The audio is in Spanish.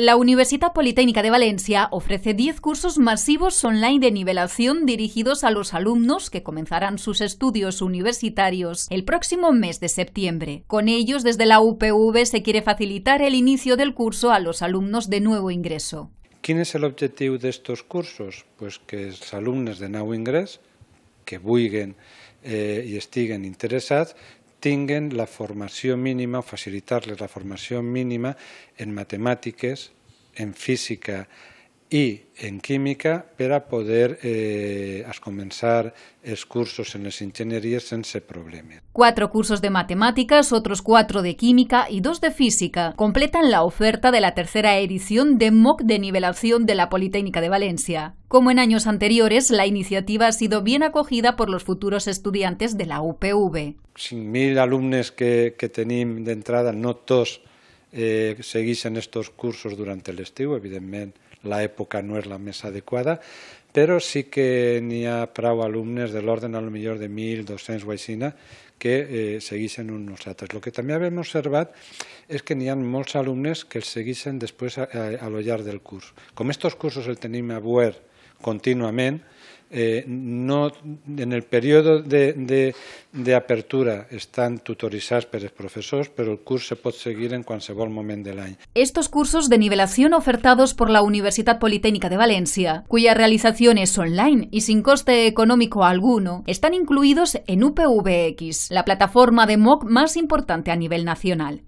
La Universidad Politécnica de Valencia ofrece 10 cursos masivos online de nivelación dirigidos a los alumnos que comenzarán sus estudios universitarios el próximo mes de septiembre. Con ellos, desde la UPV se quiere facilitar el inicio del curso a los alumnos de nuevo ingreso. ¿Quién es el objetivo de estos cursos? Pues que los alumnos de nuevo ingreso que buiguen eh, y estiguen tinguen la formación mínima, o facilitarles la formación mínima en matemáticas, en física, y en química para poder eh, comenzar los cursos en las ingenierías ese problemas. Cuatro cursos de matemáticas, otros cuatro de química y dos de física completan la oferta de la tercera edición de MOOC de nivelación de la Politécnica de Valencia. Como en años anteriores, la iniciativa ha sido bien acogida por los futuros estudiantes de la UPV. Sin mil alumnos que, que de entrada, no todos, eh, seguixen estos cursos durant l'estiu. Evidentment, l'època no és la més adequada, però sí que n'hi ha prou alumnes de l'ordre a lo millor de 1.200 o així que eh, segueixen uns nosaltres. El que també hem observat és que n'hi ha molts alumnes que els segueixen després a, a, a lo llarg del curs. Com aquests cursos el tenim a Buer contínuament, Eh, no, en el periodo de, apertura están tutorizados por los profesores, pero el curso se puede seguir en cualquier momento del año. Estos cursos de nivelación ofertados por la Universidad Politécnica de Valencia, cuya realización es online y sin coste económico alguno, están incluidos en UPVX, la plataforma de MOOC más importante a nivel nacional.